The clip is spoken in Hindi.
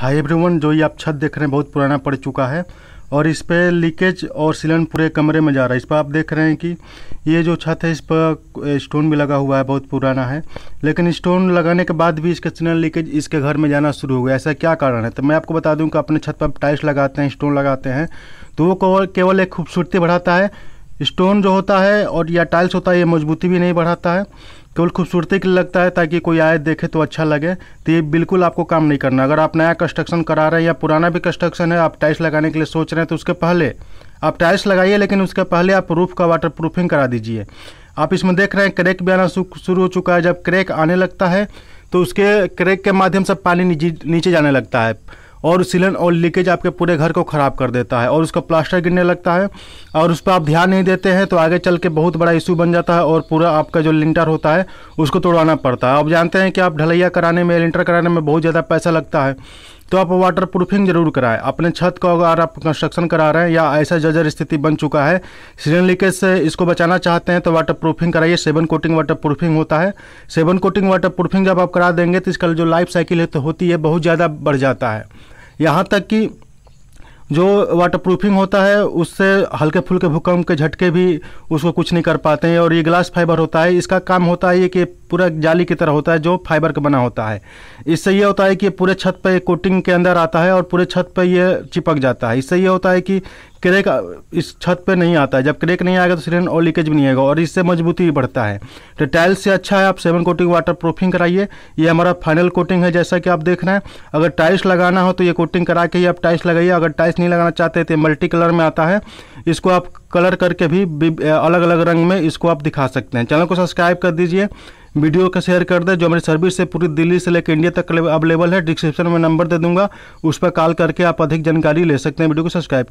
हाय एवरीवन जो ये आप छत देख रहे हैं बहुत पुराना पड़ चुका है और इस पर लीकेज और सिलन पूरे कमरे में जा रहा है इस पर आप देख रहे हैं कि ये जो छत है इस पर स्टोन भी लगा हुआ है बहुत पुराना है लेकिन स्टोन लगाने के बाद भी इसका सिलन लीकेज इसके घर में जाना शुरू हो गया ऐसा क्या कारण है तो मैं आपको बता दूँ कि अपने छत पर टाइल्स लगाते हैं स्टोन लगाते हैं तो वो केवल एक खूबसूरती बढ़ाता है स्टोन जो होता है और या टाइल्स होता है ये मजबूती भी नहीं बढ़ाता है केवल खूबसूरती के लिए लगता है ताकि कोई आए देखे तो अच्छा लगे तो ये बिल्कुल आपको काम नहीं करना अगर आप नया कंस्ट्रक्शन करा रहे हैं या पुराना भी कंस्ट्रक्शन है आप टाइल्स लगाने के लिए सोच रहे हैं तो उसके पहले आप टाइल्स लगाइए लेकिन उसके पहले आप रूफ का वाटर प्रूफिंग करा दीजिए आप इसमें देख रहे हैं क्रेक भी आना शुरू हो चुका है जब क्रेक आने लगता है तो उसके क्रेक के माध्यम से पानी नीचे जाने लगता है और सीलन और लीकेज आपके पूरे घर को ख़राब कर देता है और उसका प्लास्टर गिरने लगता है और उस पर आप ध्यान नहीं देते हैं तो आगे चल के बहुत बड़ा इशू बन जाता है और पूरा आपका जो लिंटर होता है उसको तोड़ाना पड़ता है आप जानते हैं कि आप ढलैया कराने में लिंटर कराने में बहुत ज़्यादा पैसा लगता है तो आप वाटर प्रूफिंग जरूर कराएं अपने छत को अगर आप कंस्ट्रक्शन करा रहे हैं या ऐसा जर्जर स्थिति बन चुका है सीजन लीकेज से इसको बचाना चाहते हैं तो वाटर प्रूफिंग कराइए सेवन कोटिंग वाटर प्रूफिंग होता है सेवन कोटिंग वाटर प्रूफिंग जब आप करा देंगे तो इसका जो लाइफ साइकिल है तो होती है बहुत ज़्यादा बढ़ जाता है यहाँ तक कि जो वाटर प्रूफिंग होता है उससे हल्के फुल्के भूकंप के झटके भी उसको कुछ नहीं कर पाते हैं और ये ग्लास फाइबर होता है इसका काम होता है ये कि पूरा जाली की तरह होता है जो फाइबर का बना होता है इससे ये होता है कि पूरे छत पर कोटिंग के अंदर आता है और पूरे छत पर यह चिपक जाता है इससे ये होता है कि क्रेक इस छत पर नहीं आता है जब क्रेक नहीं आएगा तो सिलेन और लीकेज भी नहीं आएगा और इससे मजबूती भी बढ़ता है तो टाइल्स से अच्छा है आप सेवन कोटिंग वाटर प्रूफिंग कराइए ये हमारा फाइनल कोटिंग है जैसा कि आप देख रहे हैं अगर टाइल्स लगाना हो तो ये कोटिंग करा के ही आप टाइल्स लगाइए अगर टाइल्स नहीं लगाना चाहते तो मल्टी कलर में आता है इसको आप कलर करके भी अलग अलग रंग में इसको आप दिखा सकते हैं चैनल को सब्सक्राइब कर दीजिए वीडियो को शेयर कर दे जो हमारी सर्विस से पूरी दिल्ली से लेकर इंडिया तक अवेलेबल है डिस्क्रिप्शन में नंबर दे दूंगा उस पर कॉल करके आप अधिक जानकारी ले सकते हैं वीडियो को सब्सक्राइब